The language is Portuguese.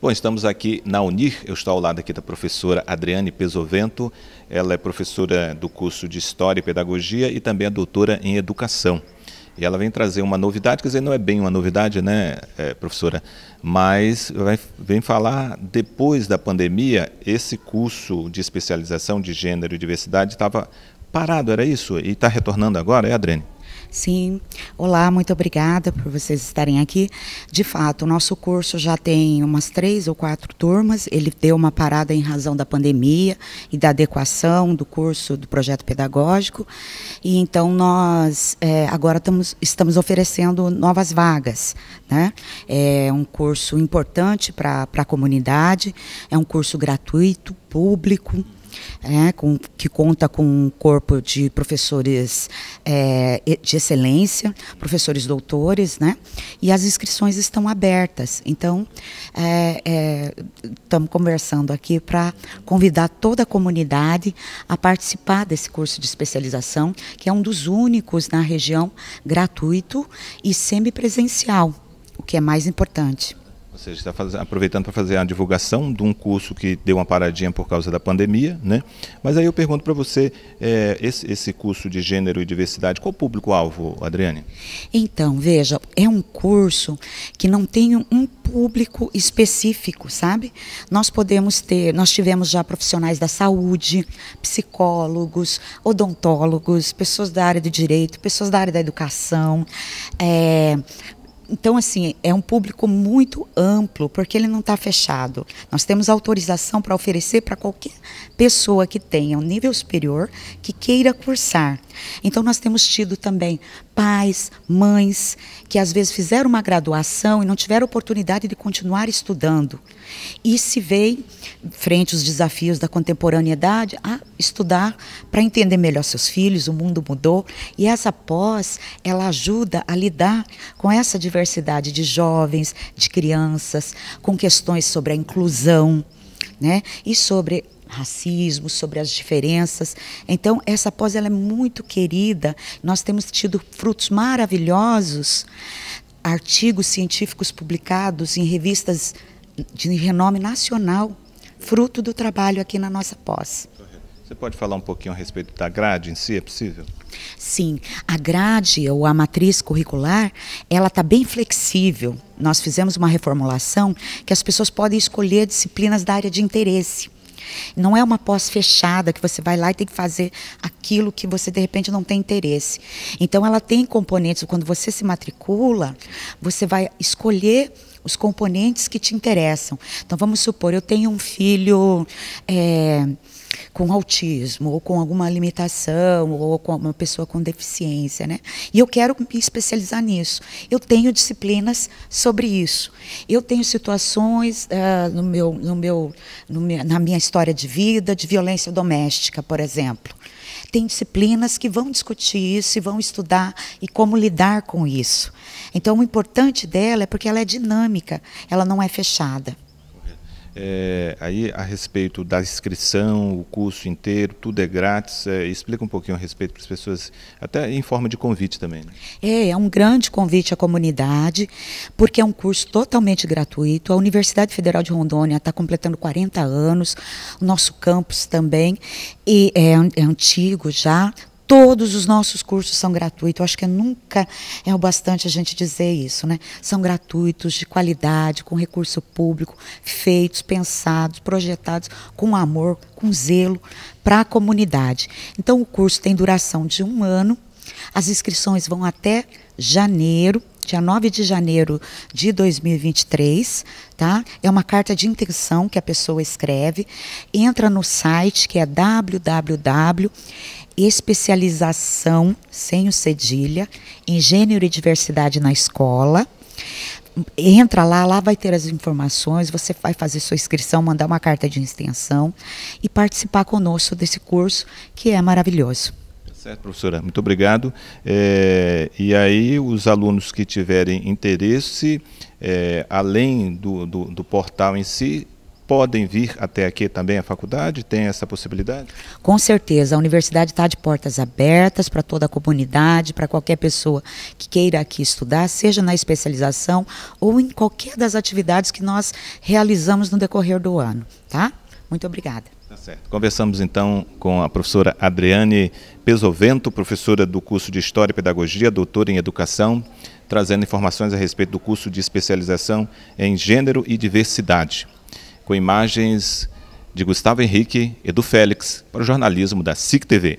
Bom, estamos aqui na Unir, eu estou ao lado aqui da professora Adriane Pesovento, ela é professora do curso de História e Pedagogia e também é doutora em Educação. E ela vem trazer uma novidade, quer dizer, não é bem uma novidade, né, é, professora? Mas vem falar, depois da pandemia, esse curso de especialização de gênero e diversidade estava parado, era isso? E está retornando agora, é, Adriane? Sim. Olá, muito obrigada por vocês estarem aqui. De fato, o nosso curso já tem umas três ou quatro turmas. Ele deu uma parada em razão da pandemia e da adequação do curso do projeto pedagógico. E então nós é, agora estamos, estamos oferecendo novas vagas. Né? É um curso importante para a comunidade, é um curso gratuito, público né, com, que conta com um corpo de professores é, de excelência, professores doutores, né, e as inscrições estão abertas. Então, estamos é, é, conversando aqui para convidar toda a comunidade a participar desse curso de especialização, que é um dos únicos na região gratuito e semipresencial, o que é mais importante. Ou seja, está aproveitando para fazer a divulgação de um curso que deu uma paradinha por causa da pandemia, né? Mas aí eu pergunto para você, é, esse, esse curso de gênero e diversidade, qual o público-alvo, Adriane? Então, veja, é um curso que não tem um público específico, sabe? Nós podemos ter, nós tivemos já profissionais da saúde, psicólogos, odontólogos, pessoas da área do direito, pessoas da área da educação, é, então, assim, é um público muito amplo, porque ele não está fechado. Nós temos autorização para oferecer para qualquer pessoa que tenha um nível superior que queira cursar. Então, nós temos tido também pais, mães que às vezes fizeram uma graduação e não tiveram oportunidade de continuar estudando. E se veem, frente aos desafios da contemporaneidade, a estudar para entender melhor seus filhos, o mundo mudou. E essa pós, ela ajuda a lidar com essa diversidade de jovens, de crianças, com questões sobre a inclusão né? e sobre racismo, sobre as diferenças. Então, essa pós ela é muito querida. Nós temos tido frutos maravilhosos, artigos científicos publicados em revistas de renome nacional, fruto do trabalho aqui na nossa pós. Você pode falar um pouquinho a respeito da grade em si, é possível? Sim, a grade ou a matriz curricular, ela está bem flexível. Nós fizemos uma reformulação que as pessoas podem escolher disciplinas da área de interesse. Não é uma pós fechada que você vai lá e tem que fazer aquilo que você de repente não tem interesse. Então ela tem componentes, quando você se matricula, você vai escolher os componentes que te interessam. Então vamos supor, eu tenho um filho. É, com autismo, ou com alguma limitação, ou com uma pessoa com deficiência, né? E eu quero me especializar nisso. Eu tenho disciplinas sobre isso. Eu tenho situações uh, no meu, no meu, no meu, na minha história de vida de violência doméstica, por exemplo. Tem disciplinas que vão discutir isso e vão estudar e como lidar com isso. Então, o importante dela é porque ela é dinâmica, ela não é fechada. É, aí a respeito da inscrição, o curso inteiro, tudo é grátis. É, explica um pouquinho a respeito para as pessoas, até em forma de convite também. Né? É, é um grande convite à comunidade, porque é um curso totalmente gratuito. A Universidade Federal de Rondônia está completando 40 anos, o nosso campus também, e é, é antigo já, Todos os nossos cursos são gratuitos. Eu acho que nunca é o bastante a gente dizer isso, né? São gratuitos, de qualidade, com recurso público, feitos, pensados, projetados com amor, com zelo para a comunidade. Então, o curso tem duração de um ano. As inscrições vão até janeiro, dia 9 de janeiro de 2023, tá? É uma carta de intenção que a pessoa escreve. Entra no site que é www especialização, sem o cedilha, em gênero e diversidade na escola. Entra lá, lá vai ter as informações, você vai fazer sua inscrição, mandar uma carta de extensão e participar conosco desse curso que é maravilhoso. Certo, professora. Muito obrigado. É, e aí, os alunos que tiverem interesse, é, além do, do, do portal em si, podem vir até aqui também a faculdade? Tem essa possibilidade? Com certeza. A universidade está de portas abertas para toda a comunidade, para qualquer pessoa que queira aqui estudar, seja na especialização ou em qualquer das atividades que nós realizamos no decorrer do ano. Tá? Muito obrigada. Tá certo. Conversamos então com a professora Adriane Pesovento, professora do curso de História e Pedagogia, doutora em Educação trazendo informações a respeito do curso de especialização em gênero e diversidade com imagens de Gustavo Henrique e do Félix para o jornalismo da SIC TV.